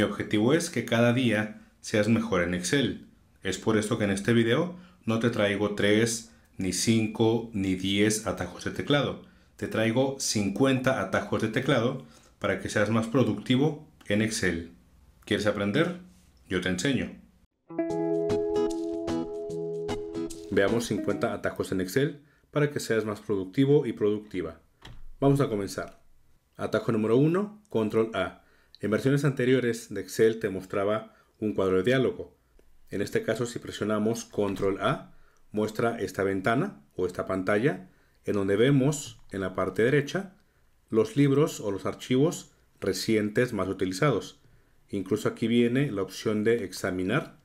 Mi objetivo es que cada día seas mejor en Excel. Es por esto que en este video no te traigo 3, ni 5, ni 10 atajos de teclado. Te traigo 50 atajos de teclado para que seas más productivo en Excel. ¿Quieres aprender? Yo te enseño. Veamos 50 atajos en Excel para que seas más productivo y productiva. Vamos a comenzar. Atajo número 1, control A. En versiones anteriores de Excel te mostraba un cuadro de diálogo. En este caso, si presionamos Control A, muestra esta ventana o esta pantalla en donde vemos en la parte derecha los libros o los archivos recientes más utilizados. Incluso aquí viene la opción de examinar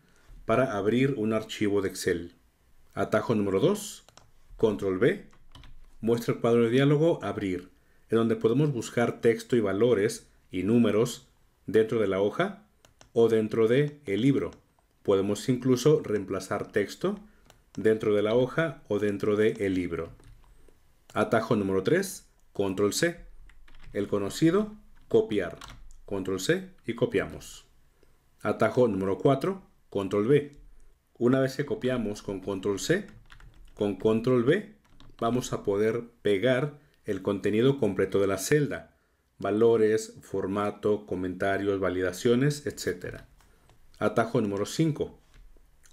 para abrir un archivo de Excel. Atajo número 2, Control B, muestra el cuadro de diálogo Abrir, en donde podemos buscar texto y valores y números dentro de la hoja o dentro de el libro. Podemos incluso reemplazar texto dentro de la hoja o dentro de el libro. Atajo número 3, control C. El conocido, copiar. Control C y copiamos. Atajo número 4, control B. Una vez que copiamos con control C, con control B vamos a poder pegar el contenido completo de la celda valores, formato, comentarios, validaciones, etc. Atajo número 5.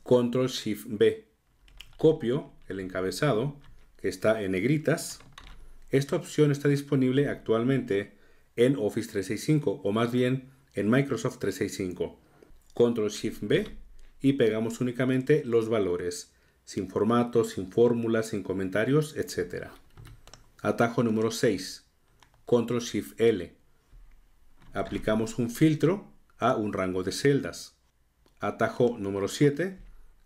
Control Shift B. Copio el encabezado que está en negritas. Esta opción está disponible actualmente en Office 365 o más bien en Microsoft 365. Control Shift B y pegamos únicamente los valores, sin formato, sin fórmulas, sin comentarios, etc. Atajo número 6 Control Shift L. Aplicamos un filtro a un rango de celdas. Atajo número 7,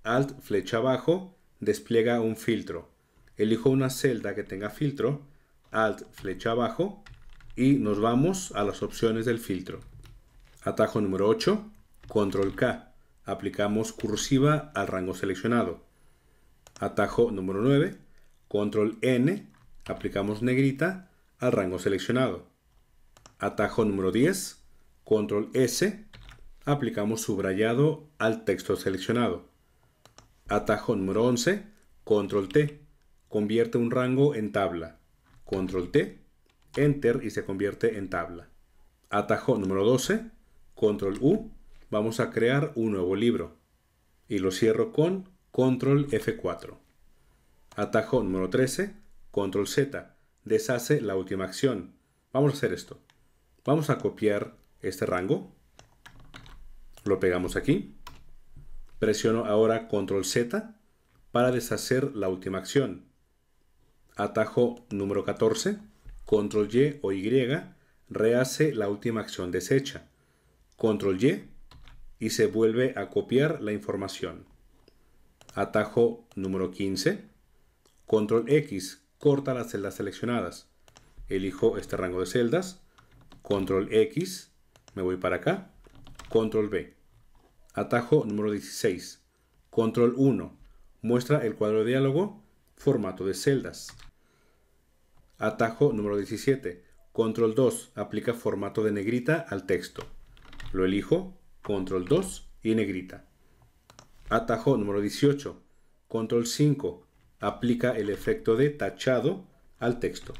Alt flecha abajo, despliega un filtro. Elijo una celda que tenga filtro, Alt flecha abajo y nos vamos a las opciones del filtro. Atajo número 8, Control K. Aplicamos cursiva al rango seleccionado. Atajo número 9, Control N, aplicamos negrita al rango seleccionado. Atajo número 10, control S, aplicamos subrayado al texto seleccionado. Atajo número 11, control T, convierte un rango en tabla. Control T, enter y se convierte en tabla. Atajo número 12, control U, vamos a crear un nuevo libro. Y lo cierro con control F4. Atajo número 13, control Z, deshace la última acción. Vamos a hacer esto. Vamos a copiar este rango. Lo pegamos aquí. Presiono ahora control Z para deshacer la última acción. Atajo número 14, control Y o Y, rehace la última acción deshecha. Control Y y se vuelve a copiar la información. Atajo número 15, control X corta las celdas seleccionadas. Elijo este rango de celdas, control X, me voy para acá, control B. Atajo número 16, control 1, muestra el cuadro de diálogo, formato de celdas. Atajo número 17, control 2, aplica formato de negrita al texto. Lo elijo, control 2 y negrita. Atajo número 18, control 5, aplica el efecto de tachado al texto.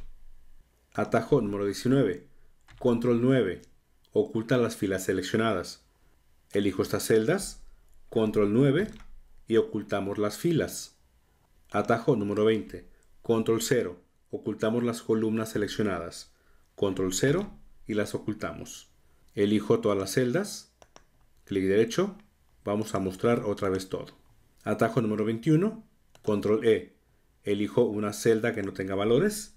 Atajo número 19. Control 9. Oculta las filas seleccionadas. Elijo estas celdas, control 9 y ocultamos las filas. Atajo número 20. Control 0. Ocultamos las columnas seleccionadas. Control 0 y las ocultamos. Elijo todas las celdas. Clic derecho. Vamos a mostrar otra vez todo. Atajo número 21 Control E. Elijo una celda que no tenga valores.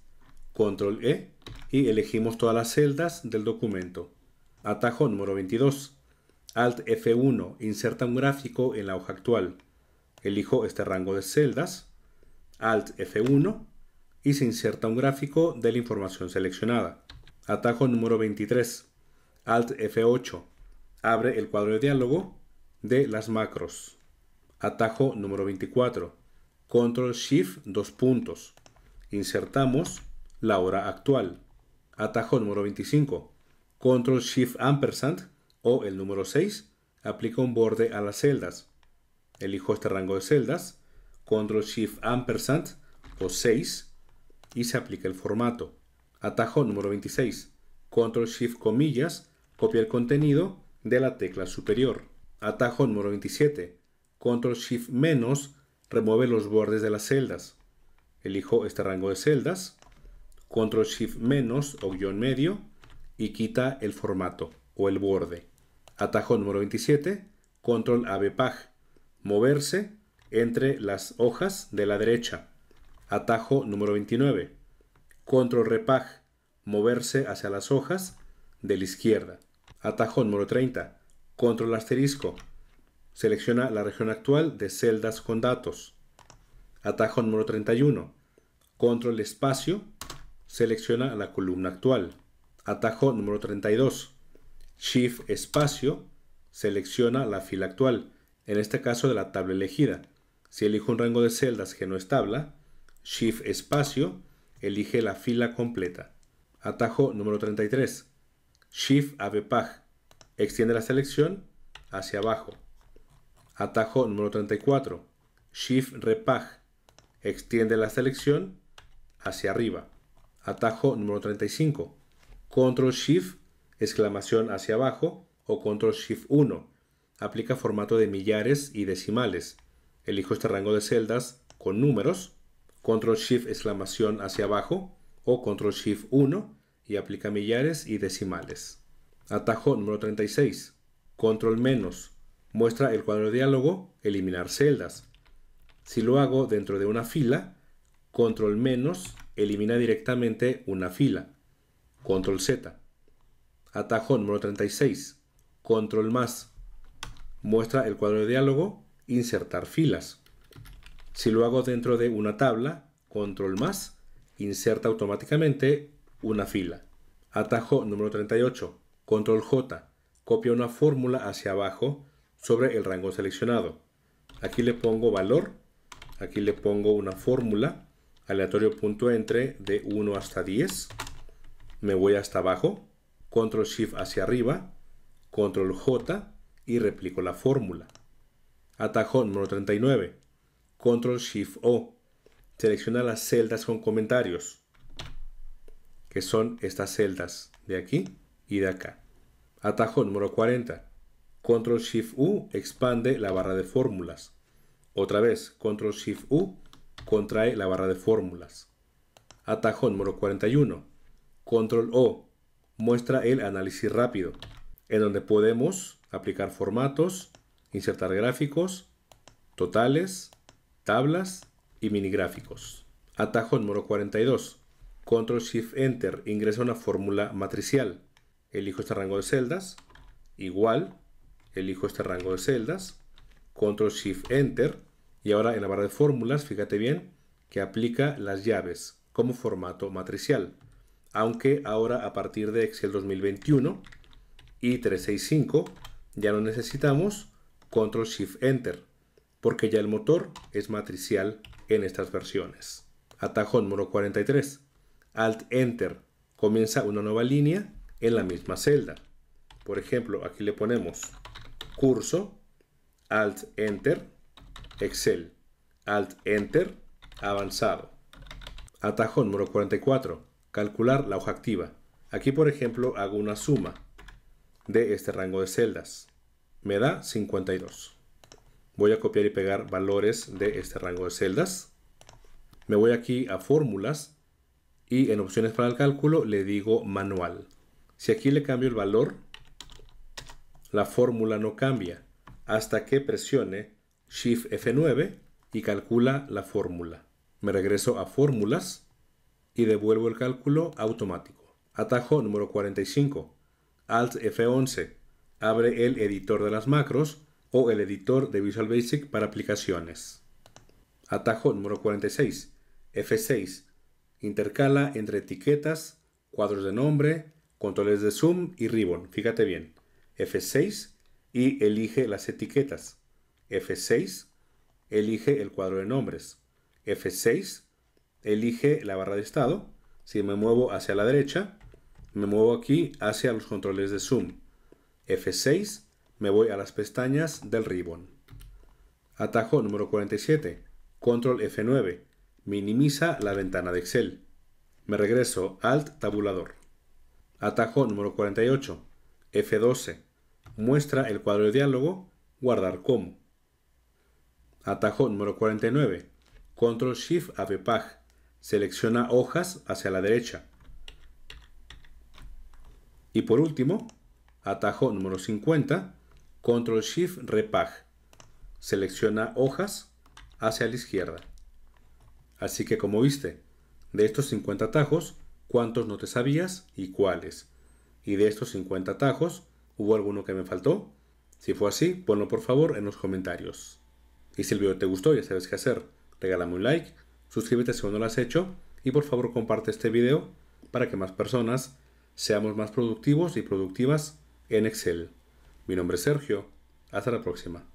Control E. Y elegimos todas las celdas del documento. Atajo número 22. Alt F1. Inserta un gráfico en la hoja actual. Elijo este rango de celdas. Alt F1. Y se inserta un gráfico de la información seleccionada. Atajo número 23. Alt F8. Abre el cuadro de diálogo de las macros. Atajo número 24. Control Shift, dos puntos. Insertamos la hora actual. Atajo número 25. Control Shift ampersand o el número 6. Aplica un borde a las celdas. Elijo este rango de celdas. Control Shift ampersand o 6 y se aplica el formato. Atajo número 26. Control Shift comillas. Copia el contenido de la tecla superior. Atajo número 27. Control Shift menos remueve los bordes de las celdas. Elijo este rango de celdas, control shift menos o guión medio y quita el formato o el borde. Atajo número 27, control AB pag, moverse entre las hojas de la derecha. Atajo número 29, control repag, moverse hacia las hojas de la izquierda. Atajo número 30, control asterisco, Selecciona la región actual de celdas con datos. Atajo número 31. Control espacio. Selecciona la columna actual. Atajo número 32. Shift espacio. Selecciona la fila actual, en este caso de la tabla elegida. Si elijo un rango de celdas que no es tabla, Shift espacio, elige la fila completa. Atajo número 33. Shift AVPAG. Extiende la selección hacia abajo. Atajo número 34. Shift Repag. Extiende la selección hacia arriba. Atajo número 35. Control Shift, exclamación hacia abajo o Control Shift 1. Aplica formato de millares y decimales. Elijo este rango de celdas con números. Control Shift, exclamación hacia abajo o Control Shift 1 y aplica millares y decimales. Atajo número 36. Control menos muestra el cuadro de diálogo eliminar celdas. Si lo hago dentro de una fila, control menos elimina directamente una fila. Control Z. Atajo número 36. Control más. Muestra el cuadro de diálogo insertar filas. Si lo hago dentro de una tabla, control más, inserta automáticamente una fila. Atajo número 38. Control J. Copia una fórmula hacia abajo sobre el rango seleccionado. Aquí le pongo valor, aquí le pongo una fórmula, aleatorio punto entre de 1 hasta 10, me voy hasta abajo, control shift hacia arriba, control J y replico la fórmula. Atajo número 39, control shift O, selecciona las celdas con comentarios, que son estas celdas de aquí y de acá. Atajo número 40, Control Shift U expande la barra de fórmulas. Otra vez, Control Shift U contrae la barra de fórmulas. Atajo número 41. Control O muestra el análisis rápido, en donde podemos aplicar formatos, insertar gráficos, totales, tablas y minigráficos. Atajo número 42. Control Shift Enter ingresa una fórmula matricial. Elijo este rango de celdas, igual, elijo este rango de celdas, control shift enter y ahora en la barra de fórmulas, fíjate bien, que aplica las llaves como formato matricial. Aunque ahora a partir de Excel 2021 y 365 ya no necesitamos control shift enter porque ya el motor es matricial en estas versiones. Atajo número 43. Alt Enter. Comienza una nueva línea en la misma celda. Por ejemplo, aquí le ponemos curso, Alt Enter, Excel, Alt Enter, avanzado. Atajo número 44, calcular la hoja activa. Aquí por ejemplo hago una suma de este rango de celdas. Me da 52. Voy a copiar y pegar valores de este rango de celdas. Me voy aquí a fórmulas y en opciones para el cálculo le digo manual. Si aquí le cambio el valor, la fórmula no cambia hasta que presione Shift F9 y calcula la fórmula. Me regreso a fórmulas y devuelvo el cálculo automático. Atajo número 45. Alt F11. Abre el editor de las macros o el editor de Visual Basic para aplicaciones. Atajo número 46. F6. Intercala entre etiquetas, cuadros de nombre, controles de zoom y ribbon. Fíjate bien. F6 y elige las etiquetas. F6, elige el cuadro de nombres. F6, elige la barra de estado. Si me muevo hacia la derecha, me muevo aquí hacia los controles de zoom. F6, me voy a las pestañas del ribbon. Atajo número 47, control F9, minimiza la ventana de Excel. Me regreso alt tabulador. Atajo número 48, F12, muestra el cuadro de diálogo Guardar como. Atajo número 49. Control Shift AVPAG. Selecciona hojas hacia la derecha. Y por último, atajo número 50. Control Shift Repag. Selecciona hojas hacia la izquierda. Así que como viste, de estos 50 atajos, ¿cuántos no te sabías y cuáles? Y de estos 50 atajos, ¿Hubo alguno que me faltó? Si fue así, ponlo por favor en los comentarios. Y si el video te gustó, ya sabes qué hacer. Regálame un like, suscríbete si aún no lo has hecho y por favor comparte este video para que más personas seamos más productivos y productivas en Excel. Mi nombre es Sergio. Hasta la próxima.